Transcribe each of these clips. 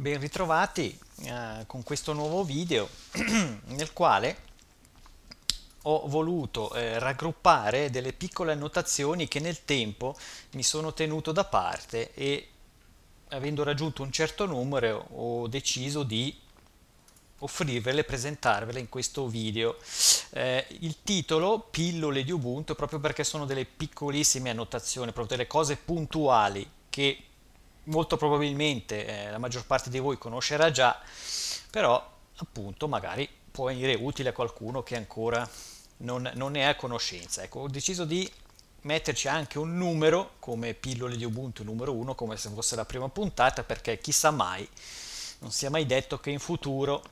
ben ritrovati eh, con questo nuovo video nel quale ho voluto eh, raggruppare delle piccole annotazioni che nel tempo mi sono tenuto da parte e avendo raggiunto un certo numero ho deciso di offrirvele, presentarvele in questo video. Eh, il titolo Pillole di Ubuntu proprio perché sono delle piccolissime annotazioni, proprio delle cose puntuali che molto probabilmente eh, la maggior parte di voi conoscerà già, però appunto magari può venire utile a qualcuno che ancora non, non ne ha conoscenza. Ecco, ho deciso di metterci anche un numero come pillole di Ubuntu numero 1 come se fosse la prima puntata perché chissà mai non sia mai detto che in futuro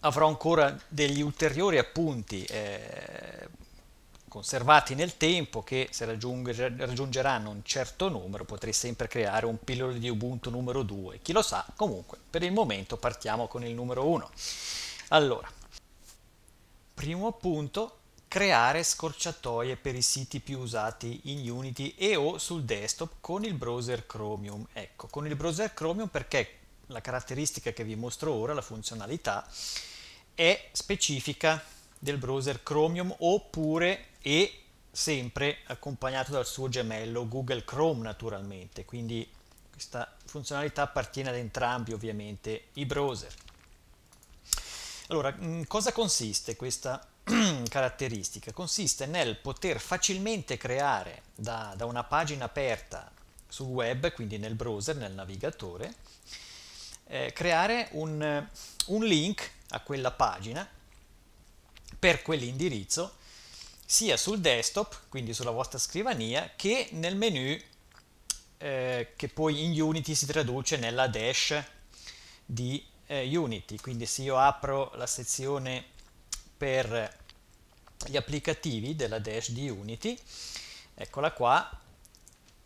avrò ancora degli ulteriori appunti eh, conservati nel tempo che se raggiungeranno un certo numero potrei sempre creare un pillolo di Ubuntu numero 2, chi lo sa, comunque per il momento partiamo con il numero 1. Allora, primo punto, creare scorciatoie per i siti più usati in Unity e o sul desktop con il browser Chromium. Ecco, con il browser Chromium perché la caratteristica che vi mostro ora, la funzionalità, è specifica del browser Chromium oppure e sempre accompagnato dal suo gemello Google Chrome naturalmente, quindi questa funzionalità appartiene ad entrambi ovviamente i browser. Allora, in mm, cosa consiste questa caratteristica? Consiste nel poter facilmente creare da, da una pagina aperta sul web, quindi nel browser, nel navigatore, eh, creare un, un link a quella pagina per quell'indirizzo sia sul desktop, quindi sulla vostra scrivania, che nel menu eh, che poi in Unity si traduce nella dash di eh, Unity. Quindi se io apro la sezione per gli applicativi della dash di Unity, eccola qua,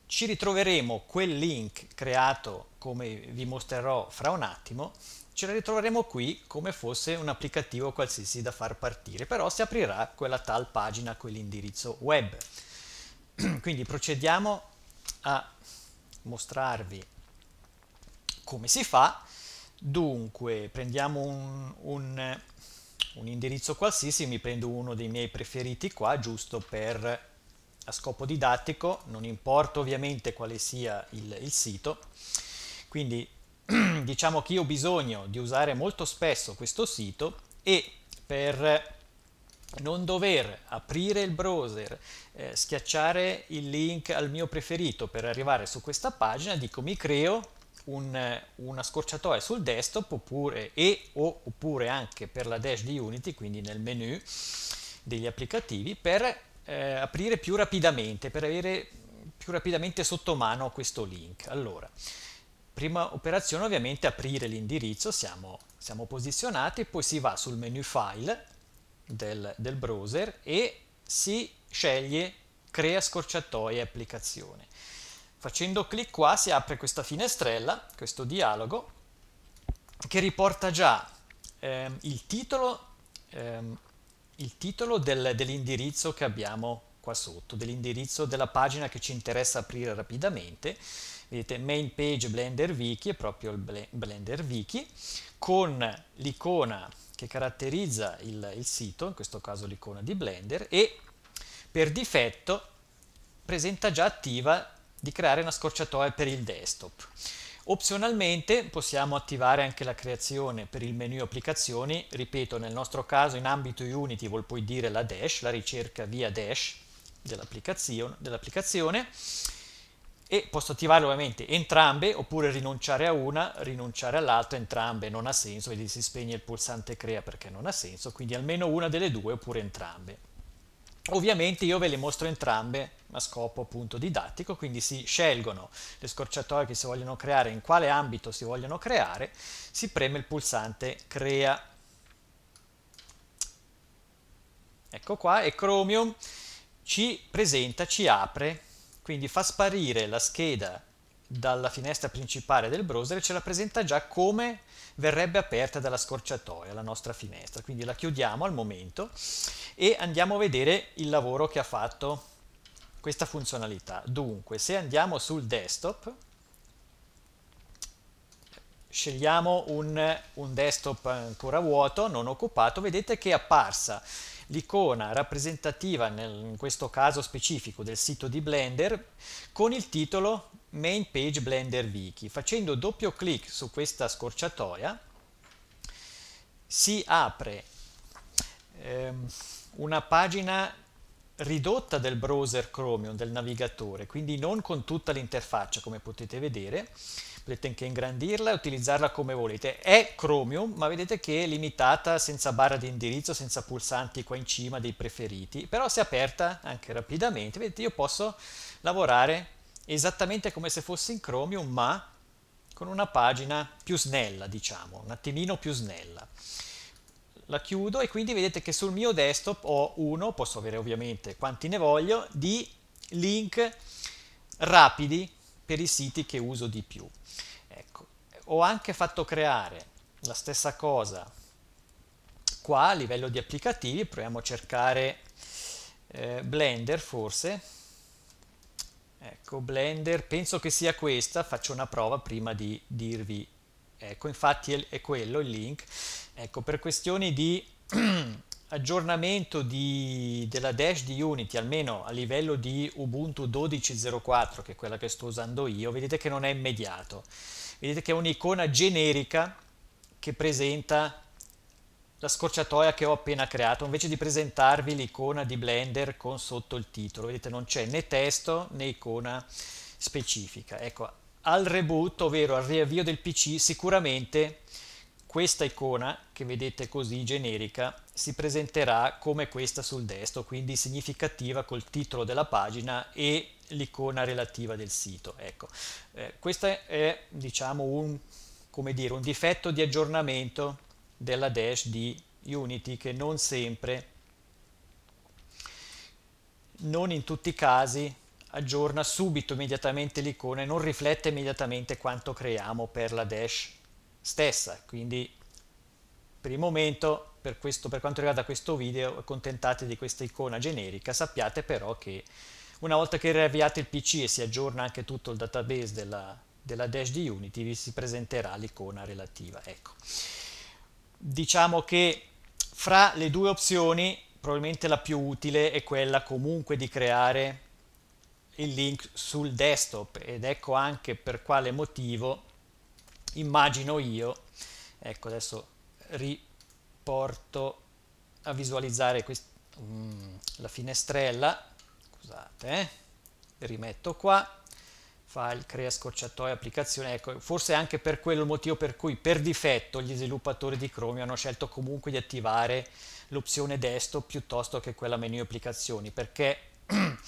ci ritroveremo quel link creato come vi mostrerò fra un attimo ce la ritroveremo qui come fosse un applicativo qualsiasi da far partire, però si aprirà quella tal pagina, quell'indirizzo web. Quindi procediamo a mostrarvi come si fa. Dunque, prendiamo un, un, un indirizzo qualsiasi, mi prendo uno dei miei preferiti qua, giusto per a scopo didattico, non importa ovviamente quale sia il, il sito. Quindi diciamo che io ho bisogno di usare molto spesso questo sito e per non dover aprire il browser, eh, schiacciare il link al mio preferito per arrivare su questa pagina, dico mi creo un, una scorciatoia sul desktop oppure, e, o, oppure anche per la dash di Unity, quindi nel menu degli applicativi, per eh, aprire più rapidamente, per avere più rapidamente sotto mano questo link. Allora, Prima operazione ovviamente aprire l'indirizzo, siamo, siamo, posizionati, poi si va sul menu file del, del browser e si sceglie crea scorciatoie applicazione. Facendo clic qua si apre questa finestrella, questo dialogo, che riporta già ehm, il titolo, ehm, titolo del, dell'indirizzo che abbiamo qua sotto, dell'indirizzo della pagina che ci interessa aprire rapidamente vedete main page blender wiki è proprio il blender wiki con l'icona che caratterizza il, il sito in questo caso l'icona di blender e per difetto presenta già attiva di creare una scorciatoia per il desktop Opzionalmente possiamo attivare anche la creazione per il menu applicazioni, ripeto nel nostro caso in ambito Unity vuol poi dire la dash, la ricerca via dash dell'applicazione, dell e posso attivare ovviamente entrambe oppure rinunciare a una, rinunciare all'altra, entrambe non ha senso, vedi si spegne il pulsante crea perché non ha senso, quindi almeno una delle due oppure entrambe. Ovviamente io ve le mostro entrambe a scopo appunto didattico, quindi si scelgono le scorciatoie che si vogliono creare, in quale ambito si vogliono creare, si preme il pulsante crea. Ecco qua e Chromium ci presenta, ci apre quindi fa sparire la scheda dalla finestra principale del browser e ce la presenta già come verrebbe aperta dalla scorciatoia la nostra finestra. Quindi la chiudiamo al momento e andiamo a vedere il lavoro che ha fatto questa funzionalità. Dunque, se andiamo sul desktop, scegliamo un, un desktop ancora vuoto, non occupato, vedete che è apparsa l'icona rappresentativa nel, in questo caso specifico del sito di Blender con il titolo Main Page Blender Wiki. Facendo doppio clic su questa scorciatoia si apre ehm, una pagina ridotta del browser Chromium, del navigatore, quindi non con tutta l'interfaccia come potete vedere, potete anche ingrandirla e utilizzarla come volete. È Chromium, ma vedete che è limitata senza barra di indirizzo, senza pulsanti qua in cima dei preferiti, però è aperta anche rapidamente, vedete io posso lavorare esattamente come se fosse in Chromium, ma con una pagina più snella, diciamo, un attimino più snella la chiudo e quindi vedete che sul mio desktop ho uno, posso avere ovviamente quanti ne voglio, di link rapidi per i siti che uso di più. Ecco, ho anche fatto creare la stessa cosa qua a livello di applicativi, proviamo a cercare eh, Blender forse, ecco Blender, penso che sia questa, faccio una prova prima di dirvi, ecco infatti è, è quello il link, Ecco, per questioni di aggiornamento di, della dash di Unity, almeno a livello di Ubuntu 12.04, che è quella che sto usando io, vedete che non è immediato. Vedete che è un'icona generica che presenta la scorciatoia che ho appena creato, invece di presentarvi l'icona di Blender con sotto il titolo. Vedete, non c'è né testo né icona specifica. Ecco, al reboot, ovvero al riavvio del PC, sicuramente questa icona che vedete così generica si presenterà come questa sul destro, quindi significativa col titolo della pagina e l'icona relativa del sito. Ecco, eh, questo è diciamo un, dire, un difetto di aggiornamento della dash di Unity che non sempre, non in tutti i casi, aggiorna subito immediatamente l'icona e non riflette immediatamente quanto creiamo per la dash stessa, quindi per il momento per, questo, per quanto riguarda questo video accontentatevi di questa icona generica, sappiate però che una volta che riavviate il PC e si aggiorna anche tutto il database della, della dash di Unity vi si presenterà l'icona relativa. Ecco. Diciamo che fra le due opzioni probabilmente la più utile è quella comunque di creare il link sul desktop ed ecco anche per quale motivo immagino io, ecco adesso riporto a visualizzare um, la finestrella, scusate, eh, rimetto qua, file, crea scorciatoia, applicazione, ecco, forse anche per quello il motivo per cui per difetto gli sviluppatori di Chrome hanno scelto comunque di attivare l'opzione desktop piuttosto che quella menu applicazioni, perché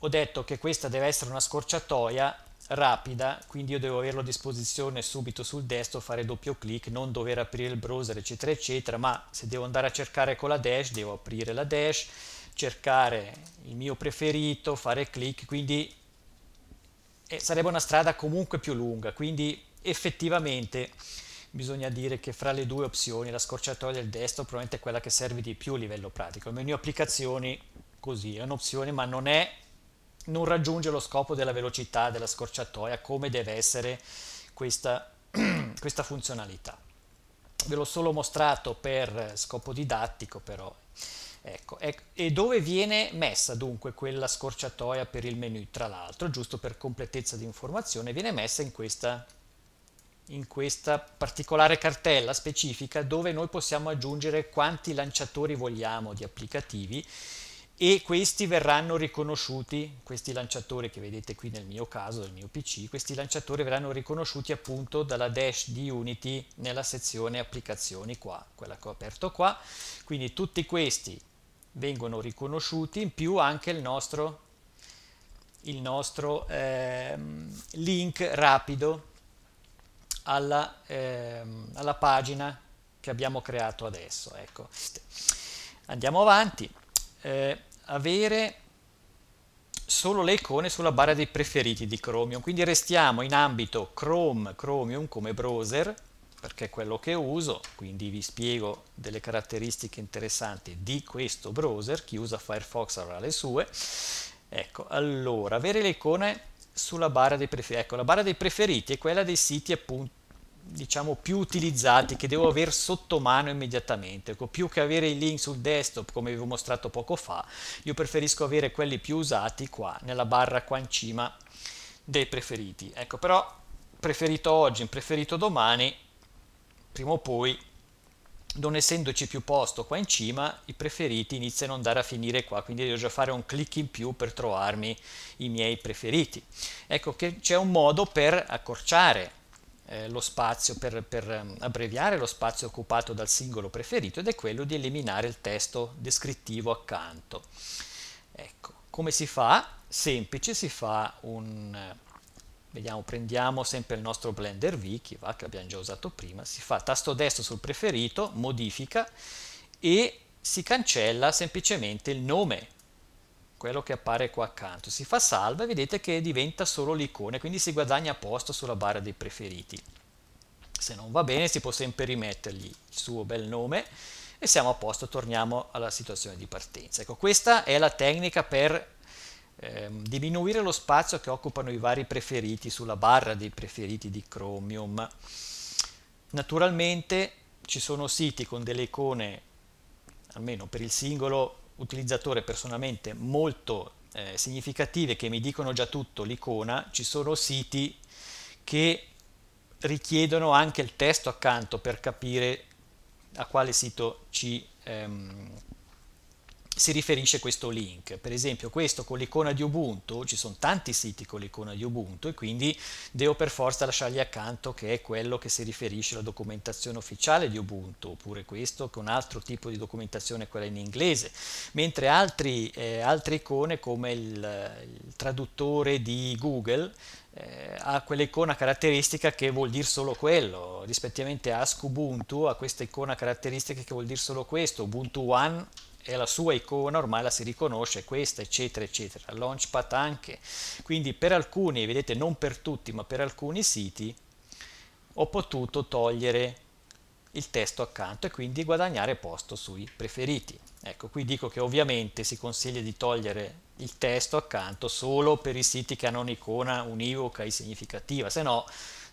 ho detto che questa deve essere una scorciatoia rapida, quindi io devo averlo a disposizione subito sul desktop, fare doppio clic, non dover aprire il browser eccetera eccetera, ma se devo andare a cercare con la dash devo aprire la dash, cercare il mio preferito, fare clic, quindi eh, sarebbe una strada comunque più lunga, quindi effettivamente bisogna dire che fra le due opzioni la scorciatoia del desktop probabilmente è quella che serve di più a livello pratico, il menu applicazioni così è un'opzione ma non è non raggiunge lo scopo della velocità della scorciatoia come deve essere questa, questa funzionalità. Ve l'ho solo mostrato per scopo didattico però. Ecco, ecco, e dove viene messa dunque quella scorciatoia per il menu? Tra l'altro, giusto per completezza di informazione, viene messa in questa, in questa particolare cartella specifica dove noi possiamo aggiungere quanti lanciatori vogliamo di applicativi e questi verranno riconosciuti, questi lanciatori che vedete qui nel mio caso, nel mio PC, questi lanciatori verranno riconosciuti appunto dalla dash di Unity nella sezione applicazioni qua, quella che ho aperto qua, quindi tutti questi vengono riconosciuti, in più anche il nostro, il nostro ehm, link rapido alla, ehm, alla, pagina che abbiamo creato adesso. Ecco. Andiamo avanti eh, avere solo le icone sulla barra dei preferiti di Chromium, quindi restiamo in ambito Chrome, Chromium come browser, perché è quello che uso, quindi vi spiego delle caratteristiche interessanti di questo browser, chi usa Firefox avrà le sue. Ecco, allora, avere le icone sulla barra dei preferiti, ecco, la barra dei preferiti è quella dei siti appunto diciamo più utilizzati che devo avere sotto mano immediatamente ecco, più che avere i link sul desktop come vi ho mostrato poco fa io preferisco avere quelli più usati qua nella barra qua in cima dei preferiti ecco però preferito oggi preferito domani prima o poi non essendoci più posto qua in cima, i preferiti iniziano ad andare a finire qua, quindi devo già fare un clic in più per trovarmi i miei preferiti. Ecco che c'è un modo per accorciare eh, lo spazio per, per ehm, abbreviare lo spazio occupato dal singolo preferito ed è quello di eliminare il testo descrittivo accanto. Ecco, come si fa? Semplice, si fa un, eh, vediamo, prendiamo sempre il nostro Blender Wiki, va, che abbiamo già usato prima, si fa tasto destro sul preferito, modifica e si cancella semplicemente il nome quello che appare qua accanto. Si fa salva e vedete che diventa solo l'icona, quindi si guadagna posto sulla barra dei preferiti. Se non va bene si può sempre rimettergli il suo bel nome e siamo a posto, torniamo alla situazione di partenza. Ecco, questa è la tecnica per eh, diminuire lo spazio che occupano i vari preferiti sulla barra dei preferiti di Chromium. Naturalmente ci sono siti con delle icone, almeno per il singolo utilizzatore personalmente molto eh, significative che mi dicono già tutto l'icona, ci sono siti che richiedono anche il testo accanto per capire a quale sito ci, ehm, si riferisce questo link. Per esempio questo con l'icona di Ubuntu, ci sono tanti siti con l'icona di Ubuntu e quindi devo per forza lasciargli accanto che è quello che si riferisce alla documentazione ufficiale di Ubuntu, oppure questo che è un altro tipo di documentazione, quella in inglese, mentre altri, eh, altre icone come il, il traduttore di Google eh, ha quell'icona caratteristica che vuol dire solo quello, rispettivamente Ask Ubuntu ha questa icona caratteristica che vuol dire solo questo, Ubuntu One è la sua icona, ormai la si riconosce, questa, eccetera, eccetera. Launchpad anche. Quindi per alcuni, vedete, non per tutti, ma per alcuni siti ho potuto togliere il testo accanto e quindi guadagnare posto sui preferiti. Ecco, qui dico che ovviamente si consiglia di togliere il testo accanto solo per i siti che hanno un'icona univoca e significativa, se no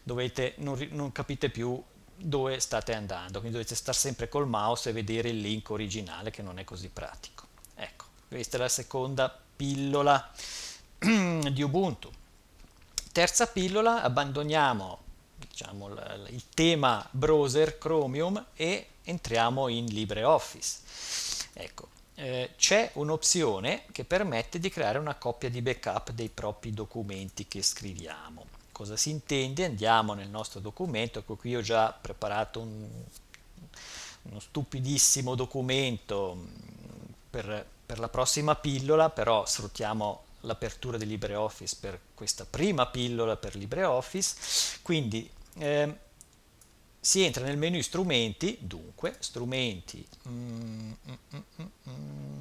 dovete, non, non capite più dove state andando, quindi dovete stare sempre col mouse e vedere il link originale che non è così pratico. Ecco, questa è la seconda pillola di Ubuntu. Terza pillola, abbandoniamo diciamo, il tema browser Chromium e entriamo in LibreOffice. Ecco, eh, c'è un'opzione che permette di creare una coppia di backup dei propri documenti che scriviamo cosa si intende andiamo nel nostro documento, ecco qui ho già preparato un, uno stupidissimo documento per, per la prossima pillola, però sfruttiamo l'apertura di LibreOffice per questa prima pillola per LibreOffice, quindi eh, si entra nel menu strumenti, dunque strumenti, mm, mm, mm,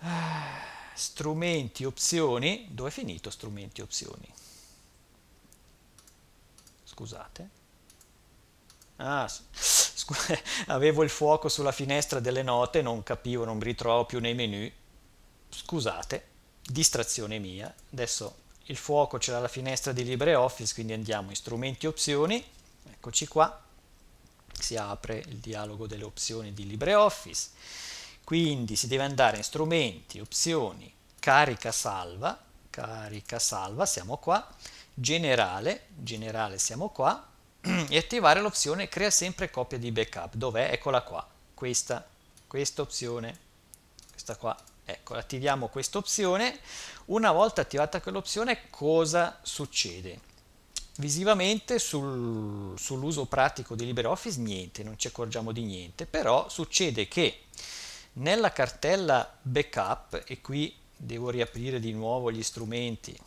ah strumenti opzioni, dove è finito strumenti opzioni? Scusate. Ah, avevo il fuoco sulla finestra delle note, non capivo, non mi ritrovo più nei menu. Scusate, distrazione mia. Adesso il fuoco c'è alla finestra di LibreOffice, quindi andiamo in strumenti opzioni. Eccoci qua. Si apre il dialogo delle opzioni di LibreOffice quindi si deve andare in strumenti, opzioni, carica salva, carica salva, siamo qua, generale, generale siamo qua, e attivare l'opzione crea sempre copia di backup, dov'è? Eccola qua, questa, questa opzione, questa qua, ecco, attiviamo questa opzione, una volta attivata quell'opzione cosa succede? Visivamente sul, sull'uso pratico di LibreOffice niente, non ci accorgiamo di niente, però succede che nella cartella backup, e qui devo riaprire di nuovo gli strumenti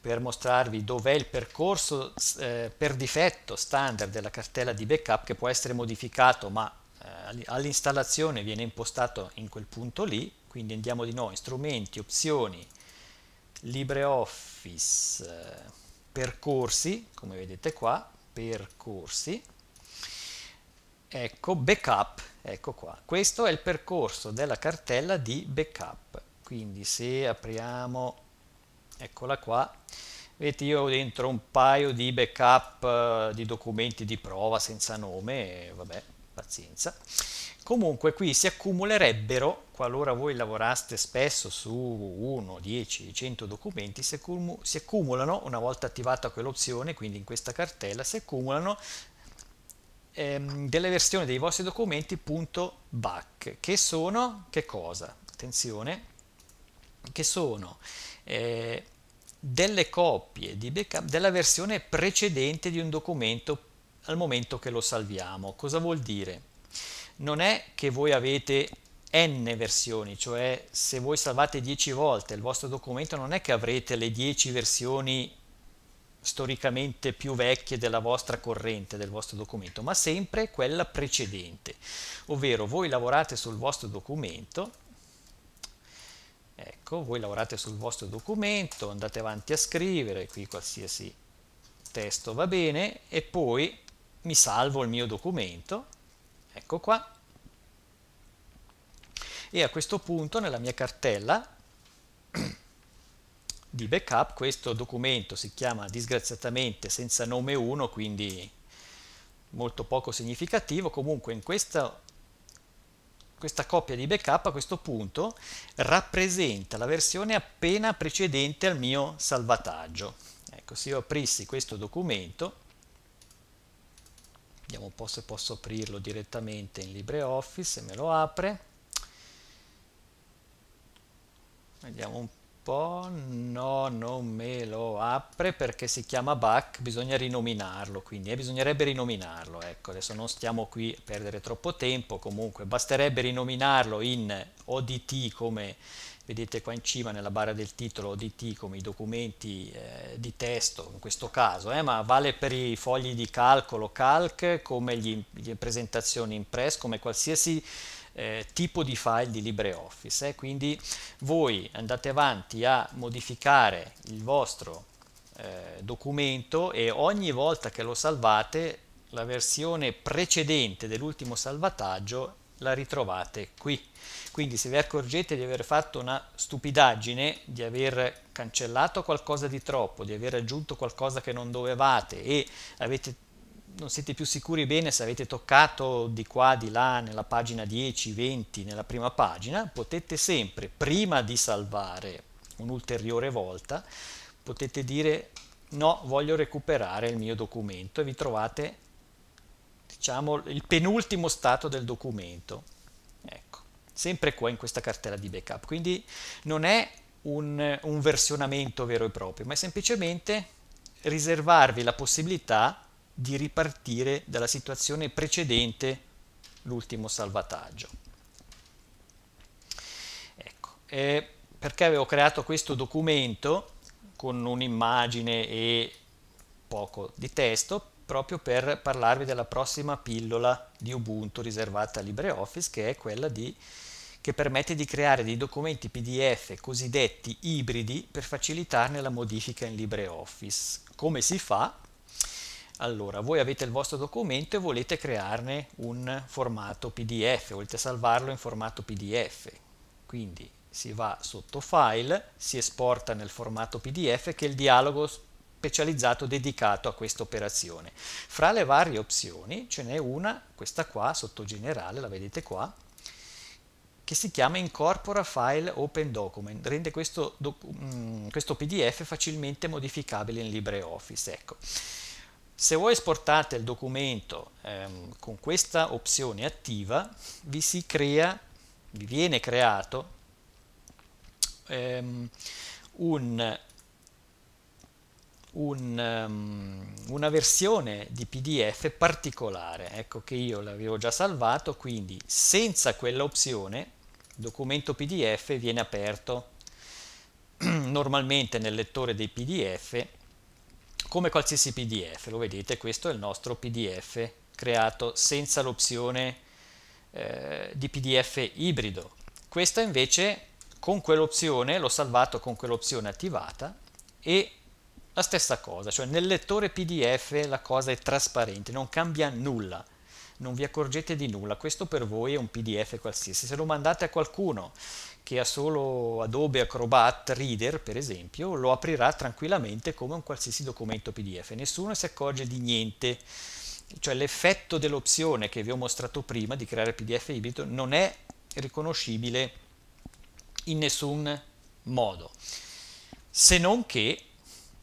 per mostrarvi dov'è il percorso eh, per difetto standard della cartella di backup che può essere modificato ma eh, all'installazione viene impostato in quel punto lì quindi andiamo di nuovo in strumenti, opzioni, LibreOffice, eh, percorsi come vedete qua, percorsi ecco backup Ecco qua, questo è il percorso della cartella di backup, quindi se apriamo, eccola qua, vedete io ho dentro un paio di backup eh, di documenti di prova senza nome, vabbè, pazienza. Comunque qui si accumulerebbero, qualora voi lavoraste spesso su 1, 10, 100 documenti, si, accumulano, una volta attivata quell'opzione, quindi in questa cartella, si accumulano ehm, delle versioni dei vostri documenti.back, che sono, che cosa? Attenzione, che sono eh, delle copie di backup della versione precedente di un documento al momento che lo salviamo. Cosa vuol dire? Non è che voi avete n versioni, cioè se voi salvate 10 volte il vostro documento non è che avrete le 10 versioni storicamente più vecchie della vostra corrente, del vostro documento, ma sempre quella precedente. Ovvero voi lavorate sul vostro documento, ecco, voi lavorate sul vostro documento, andate avanti a scrivere, qui qualsiasi testo va bene, e poi mi salvo il mio documento, ecco qua, e a questo punto nella mia cartella di backup, questo documento si chiama disgraziatamente senza nome 1, quindi molto poco significativo, comunque in questa, questa coppia di backup a questo punto rappresenta la versione appena precedente al mio salvataggio. Ecco, se io aprissi questo documento, vediamo un po' se posso aprirlo direttamente in LibreOffice, se me lo apre, vediamo un po', no, non me lo apre perché si chiama Buck, bisogna rinominarlo, quindi eh, bisognerebbe rinominarlo, ecco, adesso non stiamo qui a perdere troppo tempo, comunque basterebbe rinominarlo in ODT come vedete qua in cima nella barra del titolo ODT come i documenti eh, di testo in questo caso, eh, ma vale per i fogli di calcolo calc come le presentazioni impress, come qualsiasi eh, tipo di file di LibreOffice. Eh? Quindi voi andate avanti a modificare il vostro eh, documento e ogni volta che lo salvate la versione precedente dell'ultimo salvataggio la ritrovate qui. Quindi se vi accorgete di aver fatto una stupidaggine, di aver cancellato qualcosa di troppo, di aver aggiunto qualcosa che non dovevate e avete non siete più sicuri bene se avete toccato di qua, di là, nella pagina 10, 20, nella prima pagina, potete sempre, prima di salvare un'ulteriore volta, potete dire no, voglio recuperare il mio documento e vi trovate, diciamo, il penultimo stato del documento. Ecco, sempre qua in questa cartella di backup. Quindi non è un, un versionamento vero e proprio, ma è semplicemente riservarvi la possibilità di ripartire dalla situazione precedente l'ultimo salvataggio. Ecco, eh, perché avevo creato questo documento con un'immagine e poco di testo proprio per parlarvi della prossima pillola di Ubuntu riservata a LibreOffice che è quella di, che permette di creare dei documenti PDF cosiddetti ibridi per facilitarne la modifica in LibreOffice. Come si fa? Allora, voi avete il vostro documento e volete crearne un formato PDF, volete salvarlo in formato PDF. Quindi si va sotto File, si esporta nel formato PDF che è il dialogo specializzato dedicato a questa operazione. Fra le varie opzioni ce n'è una, questa qua, sotto Generale, la vedete qua, che si chiama Incorpora File Open Document, rende questo, mm, questo PDF facilmente modificabile in LibreOffice. Ecco. Se voi esportate il documento ehm, con questa opzione attiva, vi si crea, vi viene creato ehm, un, un, um, una versione di PDF particolare. Ecco che io l'avevo già salvato, quindi senza quella quell'opzione documento PDF viene aperto normalmente nel lettore dei PDF come qualsiasi PDF, lo vedete, questo è il nostro PDF creato senza l'opzione eh, di PDF ibrido. Questa invece con quell'opzione, l'ho salvato con quell'opzione attivata e la stessa cosa, cioè nel lettore PDF la cosa è trasparente, non cambia nulla, non vi accorgete di nulla, questo per voi è un PDF qualsiasi, se lo mandate a qualcuno che ha solo Adobe Acrobat Reader, per esempio, lo aprirà tranquillamente come un qualsiasi documento PDF. Nessuno si accorge di niente. Cioè l'effetto dell'opzione che vi ho mostrato prima di creare PDF ibrido non è riconoscibile in nessun modo. Se non che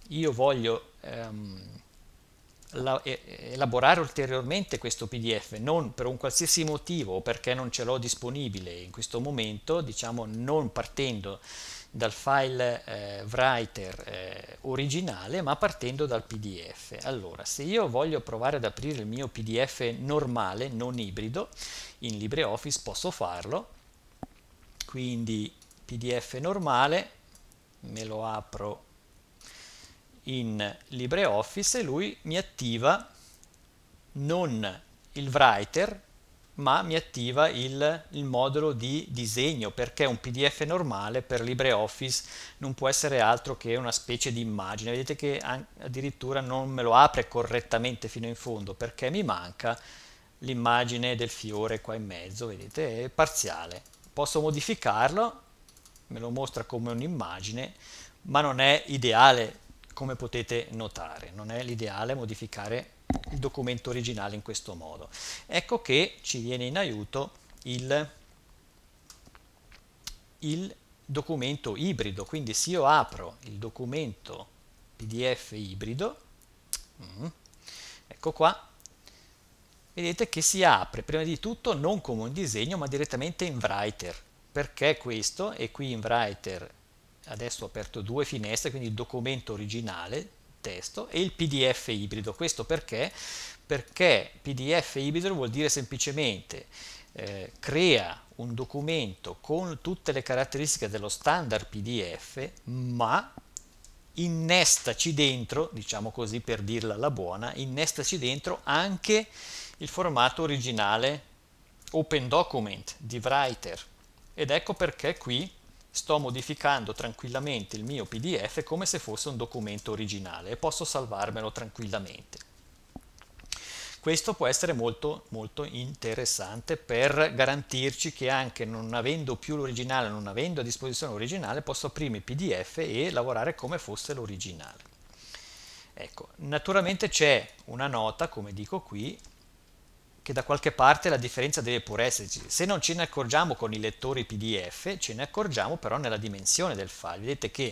io voglio... Um, la, elaborare ulteriormente questo PDF, non per un qualsiasi motivo o perché non ce l'ho disponibile in questo momento, diciamo non partendo dal file eh, writer eh, originale ma partendo dal pdf allora se io voglio provare ad aprire il mio pdf normale non ibrido in libreoffice posso farlo quindi pdf normale me lo apro in LibreOffice e lui mi attiva non il writer ma mi attiva il, il, modulo di disegno perché un pdf normale per LibreOffice non può essere altro che una specie di immagine vedete che addirittura non me lo apre correttamente fino in fondo perché mi manca l'immagine del fiore qua in mezzo vedete è parziale posso modificarlo me lo mostra come un'immagine ma non è ideale come potete notare. Non è l'ideale modificare il documento originale in questo modo. Ecco che ci viene in aiuto il, il documento ibrido, quindi se io apro il documento PDF ibrido, mm, ecco qua, vedete che si apre prima di tutto non come un disegno ma direttamente in Writer. Perché questo? E qui in Writer adesso ho aperto due finestre, quindi il documento originale, testo, e il PDF ibrido. Questo perché? Perché PDF ibrido vuol dire semplicemente eh, crea un documento con tutte le caratteristiche dello standard PDF, ma innestaci dentro, diciamo così per dirla alla buona, innestaci dentro anche il formato originale Open Document di Writer. Ed ecco perché qui sto modificando tranquillamente il mio PDF come se fosse un documento originale e posso salvarmelo tranquillamente. Questo può essere molto, molto interessante per garantirci che anche non avendo più l'originale, non avendo a disposizione l'originale, posso aprire il PDF e lavorare come fosse l'originale. Ecco, naturalmente c'è una nota, come dico qui, che da qualche parte la differenza deve pure esserci. Se non ce ne accorgiamo con i lettori PDF, ce ne accorgiamo però nella dimensione del file. Vedete che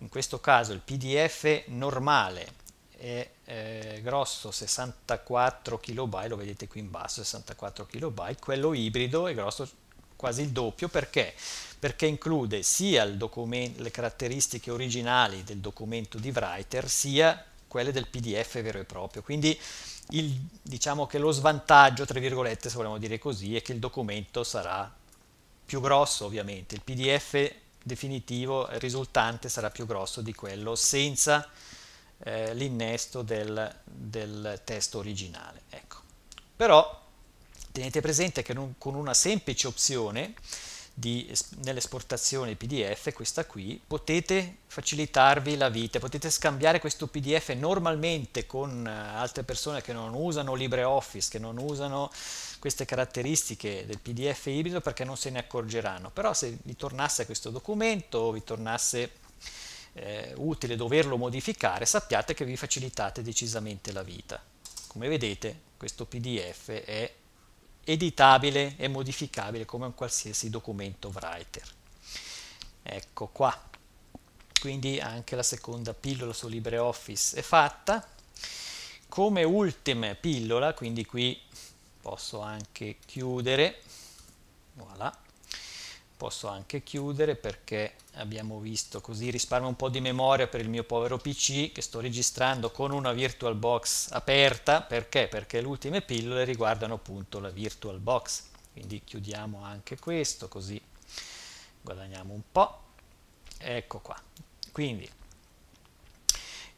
in questo caso il PDF normale è eh, grosso 64 KB, lo vedete qui in basso 64 KB, quello ibrido è grosso quasi il doppio perché? Perché include sia le caratteristiche originali del documento di Writer sia quelle del PDF vero e proprio. Quindi il, diciamo che lo svantaggio, tra virgolette, se vogliamo dire così, è che il documento sarà più grosso ovviamente, il PDF definitivo risultante sarà più grosso di quello senza eh, l'innesto del, del, testo originale. Ecco. Però tenete presente che non, con una semplice opzione di, nell'esportazione PDF, questa qui, potete facilitarvi la vita, potete scambiare questo PDF normalmente con eh, altre persone che non usano LibreOffice, che non usano queste caratteristiche del PDF ibrido perché non se ne accorgeranno, però se vi tornasse questo documento, vi tornasse eh, utile doverlo modificare, sappiate che vi facilitate decisamente la vita. Come vedete questo PDF è editabile e modificabile come un qualsiasi documento writer. Ecco qua. Quindi anche la seconda pillola su LibreOffice è fatta. Come ultima pillola, quindi qui posso anche chiudere, voilà, posso anche chiudere perché abbiamo visto così risparmio un po' di memoria per il mio povero PC che sto registrando con una VirtualBox aperta perché? Perché le ultime pillole riguardano appunto la VirtualBox quindi chiudiamo anche questo così guadagniamo un po' ecco qua quindi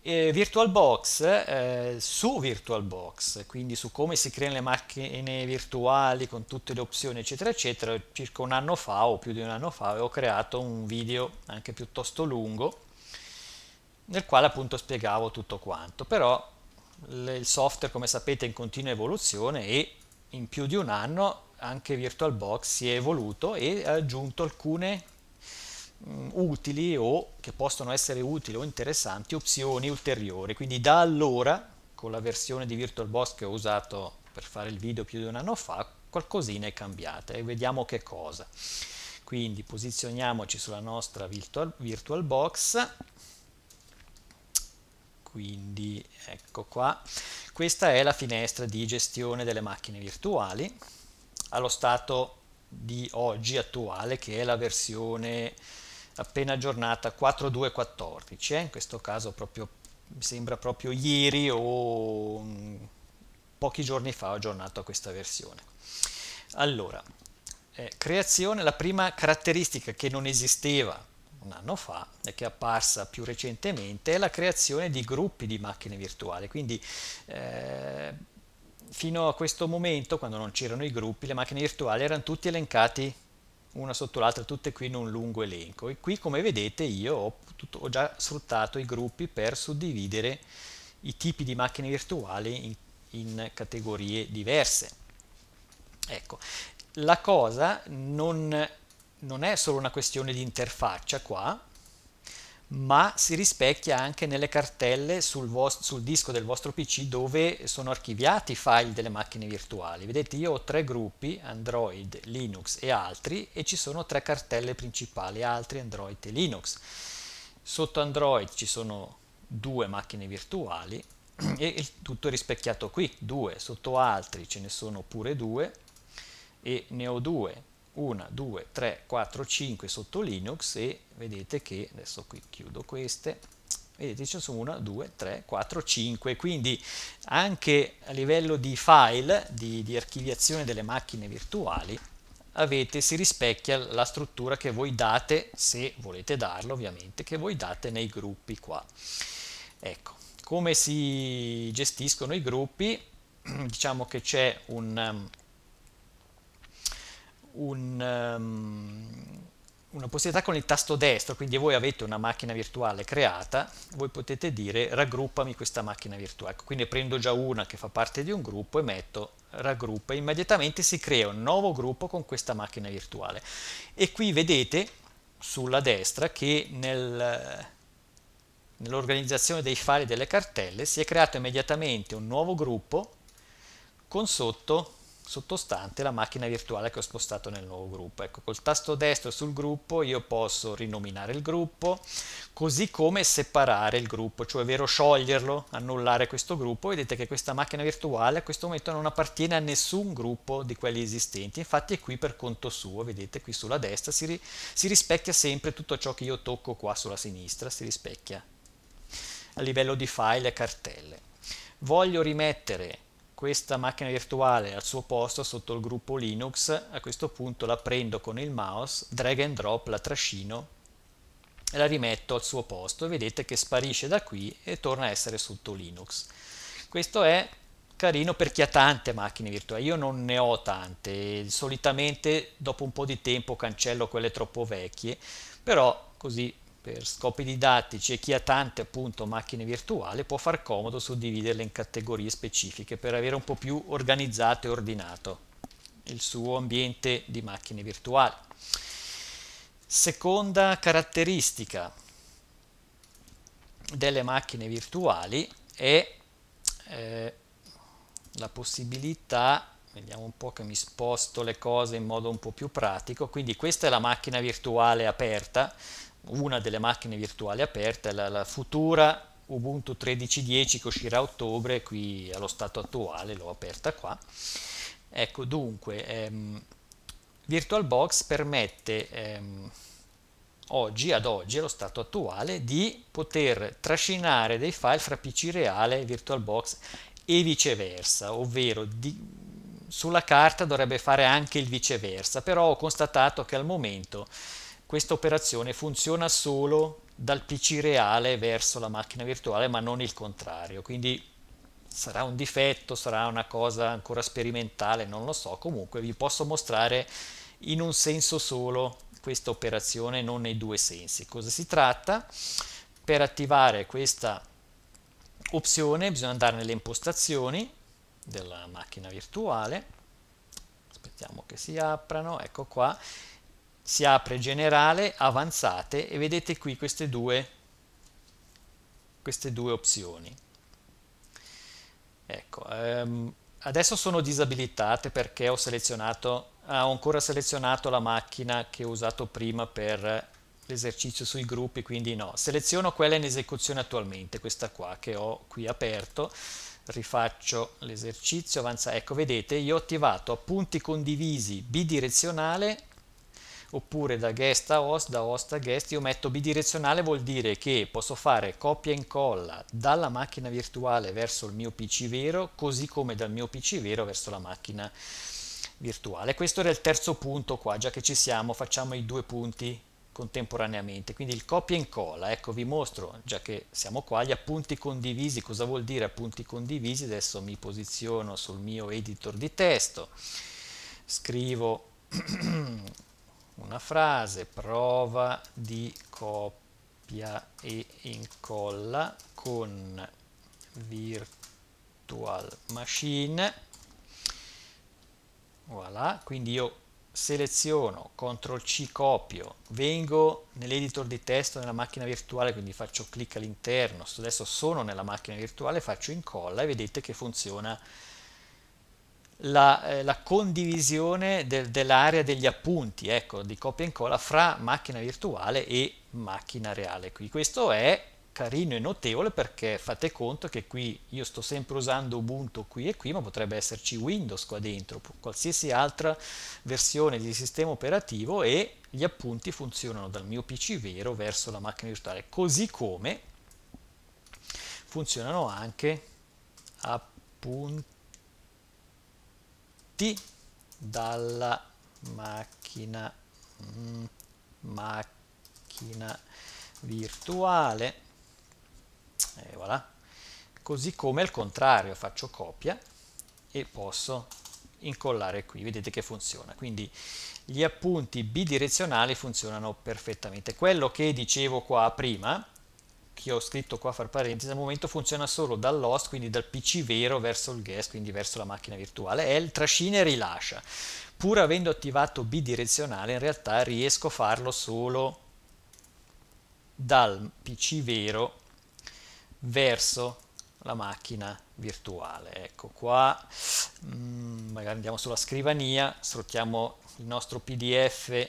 eh, VirtualBox eh, su VirtualBox, quindi su come si creano le macchine virtuali con tutte le opzioni eccetera eccetera, circa un anno fa o più di un anno fa avevo creato un video anche piuttosto lungo nel quale appunto spiegavo tutto quanto, però il software come sapete è in continua evoluzione e in più di un anno anche VirtualBox si è evoluto e ha aggiunto alcune Mm, utili o che possono essere utili o interessanti opzioni ulteriori. Quindi da allora, con la versione di VirtualBox che ho usato per fare il video più di un anno fa, qualcosina è cambiata e vediamo che cosa. Quindi posizioniamoci sulla nostra virtual, VirtualBox. Quindi ecco qua. Questa è la finestra di gestione delle macchine virtuali allo stato di oggi attuale che è la versione appena aggiornata 4214, eh? in questo caso proprio, mi sembra proprio ieri o mm, pochi giorni fa ho aggiornato questa versione. Allora, eh, creazione, la prima caratteristica che non esisteva un anno fa e che è apparsa più recentemente è la creazione di gruppi di macchine virtuali, quindi eh, fino a questo momento quando non c'erano i gruppi le macchine virtuali erano tutti elencati una sotto l'altra, tutte qui in un lungo elenco. E qui come vedete io ho, tutto, ho già sfruttato i gruppi per suddividere i tipi di macchine virtuali in, in categorie diverse. Ecco, la cosa non, non è solo una questione di interfaccia qua, ma si rispecchia anche nelle cartelle sul, sul, disco del vostro PC dove sono archiviati i file delle macchine virtuali. Vedete io ho tre gruppi, Android, Linux e altri, e ci sono tre cartelle principali, altri, Android e Linux. Sotto Android ci sono due macchine virtuali e il tutto è rispecchiato qui, due, sotto altri ce ne sono pure due e ne ho due 1, 2, 3, 4, 5 sotto Linux e vedete che, adesso qui chiudo queste, vedete ci sono 1, 2, 3, 4, 5, quindi anche a livello di file, di, di archiviazione delle macchine virtuali, avete, si rispecchia la struttura che voi date, se volete darlo ovviamente, che voi date nei gruppi qua. Ecco, come si gestiscono i gruppi? Diciamo che c'è un, um, un, um, una possibilità con il tasto destro, quindi voi avete una macchina virtuale creata, voi potete dire raggruppami questa macchina virtuale, ecco, quindi prendo già una che fa parte di un gruppo e metto raggruppa, immediatamente si crea un nuovo gruppo con questa macchina virtuale e qui vedete sulla destra che nel, nell'organizzazione dei file delle cartelle si è creato immediatamente un nuovo gruppo con sotto sottostante la macchina virtuale che ho spostato nel nuovo gruppo. Ecco, col tasto destro sul gruppo io posso rinominare il gruppo, così come separare il gruppo, cioè vero scioglierlo, annullare questo gruppo. Vedete che questa macchina virtuale a questo momento non appartiene a nessun gruppo di quelli esistenti, infatti è qui per conto suo, vedete qui sulla destra si, ri si rispecchia sempre tutto ciò che io tocco qua sulla sinistra, si rispecchia a livello di file e cartelle. Voglio rimettere questa macchina virtuale al suo posto sotto il gruppo Linux, a questo punto la prendo con il mouse, drag and drop, la trascino e la rimetto al suo posto vedete che sparisce da qui e torna a essere sotto Linux. Questo è carino per chi ha tante macchine virtuali, io non ne ho tante, solitamente dopo un po' di tempo cancello quelle troppo vecchie, però così per scopi didattici e chi ha tante appunto macchine virtuali può far comodo suddividerle in categorie specifiche per avere un po' più organizzato e ordinato il suo ambiente di macchine virtuali. Seconda caratteristica delle macchine virtuali è eh, la possibilità, vediamo un po' che mi sposto le cose in modo un po' più pratico, quindi questa è la macchina virtuale aperta, una delle macchine virtuali aperte, la, la futura Ubuntu 13.10 che uscirà a ottobre, qui allo stato attuale l'ho aperta qua. Ecco, dunque, ehm, VirtualBox permette ehm, oggi, ad oggi, allo stato attuale, di poter trascinare dei file fra PC reale e VirtualBox e viceversa, ovvero di, sulla carta dovrebbe fare anche il viceversa, però ho constatato che al momento questa operazione funziona solo dal PC reale verso la macchina virtuale, ma non il contrario. Quindi sarà un difetto, sarà una cosa ancora sperimentale, non lo so. Comunque vi posso mostrare in un senso solo questa operazione, non nei due sensi. Cosa si tratta? Per attivare questa opzione bisogna andare nelle impostazioni della macchina virtuale. Aspettiamo che si aprano, ecco qua si apre generale, avanzate e vedete qui queste due, queste due opzioni. Ecco, ehm, adesso sono disabilitate perché ho, selezionato, ah, ho ancora selezionato la macchina che ho usato prima per l'esercizio sui gruppi, quindi no. Seleziono quella in esecuzione attualmente, questa qua che ho qui aperto, rifaccio l'esercizio, avanza, ecco vedete io ho attivato appunti condivisi bidirezionale oppure da guest a host, da host a guest, io metto bidirezionale vuol dire che posso fare copia e incolla dalla macchina virtuale verso il mio PC vero, così come dal mio PC vero verso la macchina virtuale. Questo era il terzo punto qua, già che ci siamo facciamo i due punti contemporaneamente, quindi il copia e incolla, ecco vi mostro, già che siamo qua, gli appunti condivisi, cosa vuol dire appunti condivisi? Adesso mi posiziono sul mio editor di testo, scrivo una frase, prova di copia e incolla con virtual machine voilà quindi io seleziono ctrl c copio vengo nell'editor di testo nella macchina virtuale quindi faccio clic all'interno adesso sono nella macchina virtuale faccio incolla e vedete che funziona la, eh, la condivisione del, dell'area degli appunti, ecco, di copia e incolla fra macchina virtuale e macchina reale. Qui questo è carino e notevole perché fate conto che qui io sto sempre usando Ubuntu qui e qui, ma potrebbe esserci Windows qua dentro, qualsiasi altra versione di sistema operativo e gli appunti funzionano dal mio PC vero verso la macchina virtuale, così come funzionano anche appunti tutti dalla macchina mm, macchina virtuale e voilà così come al contrario faccio copia e posso incollare qui vedete che funziona quindi gli appunti bidirezionali funzionano perfettamente quello che dicevo qua prima che ho scritto qua fra parentesi al momento funziona solo dall'host, quindi dal PC vero verso il guest, quindi verso la macchina virtuale, e il trascina e rilascia. Pur avendo attivato bidirezionale, in realtà riesco a farlo solo dal PC vero verso la macchina virtuale. Ecco qua, mm, magari andiamo sulla scrivania, sfruttiamo il nostro PDF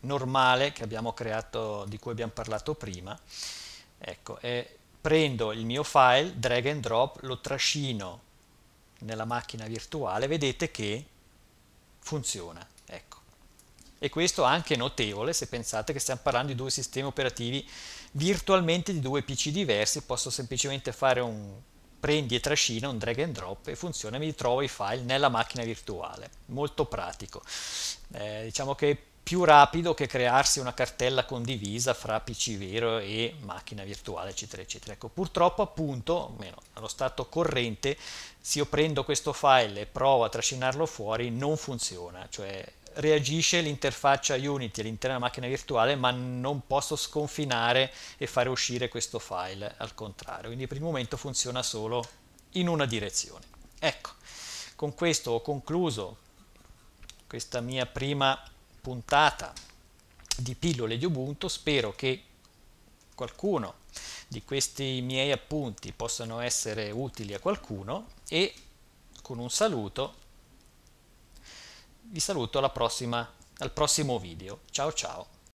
normale che abbiamo creato, di cui abbiamo parlato prima Ecco, e prendo il mio file, drag and drop, lo trascino nella macchina virtuale, vedete che funziona. Ecco. E questo è anche notevole se pensate che stiamo parlando di due sistemi operativi virtualmente di due PC diversi, posso semplicemente fare un prendi e trascina, un drag and drop e funziona, mi ritrovo i file nella macchina virtuale, molto pratico. Eh, diciamo che più rapido che crearsi una cartella condivisa fra PC vero e macchina virtuale, eccetera, eccetera. Ecco, purtroppo appunto, almeno allo stato corrente, se io prendo questo file e provo a trascinarlo fuori, non funziona, cioè reagisce l'interfaccia Unity all'interno della macchina virtuale, ma non posso sconfinare e fare uscire questo file al contrario. Quindi per il momento funziona solo in una direzione. Ecco, con questo ho concluso questa mia prima puntata di pillole di Ubuntu, spero che qualcuno di questi miei appunti possano essere utili a qualcuno e con un saluto vi saluto alla prossima, al prossimo video. Ciao ciao!